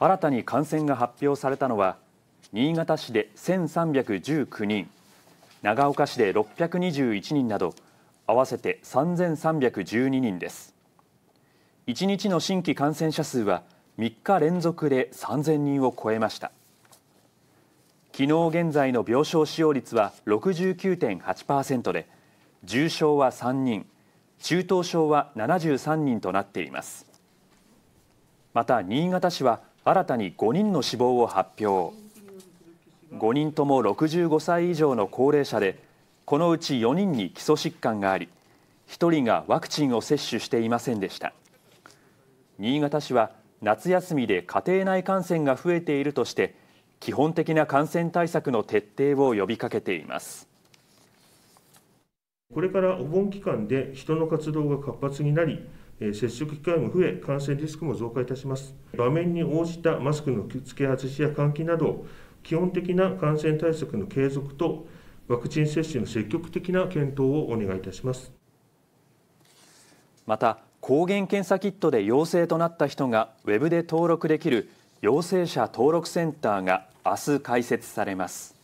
新たに感染が発表されたのは新潟市で1319人長岡市で621人など合わせて3312人です1日の新規感染者数は3日連続で3000人を超えました昨日現在の病床使用率は69.8%で重症は3人中等症は73人となっていますまた新潟市は新たに5人の死亡を発表5人とも65歳以上の高齢者でこのうち4人に基礎疾患があり1人がワクチンを接種していませんでした新潟市は夏休みで家庭内感染が増えているとして基本的な感染対策の徹底を呼びかけていますこれからお盆期間で人の活動が活発になり接触機会も増え、感染リスクも増加いたします。場面に応じたマスクの付け外しや換気など、基本的な感染対策の継続と、ワクチン接種の積極的な検討をお願いいたします。また、抗原検査キットで陽性となった人がウェブで登録できる陽性者登録センターが明日開設されます。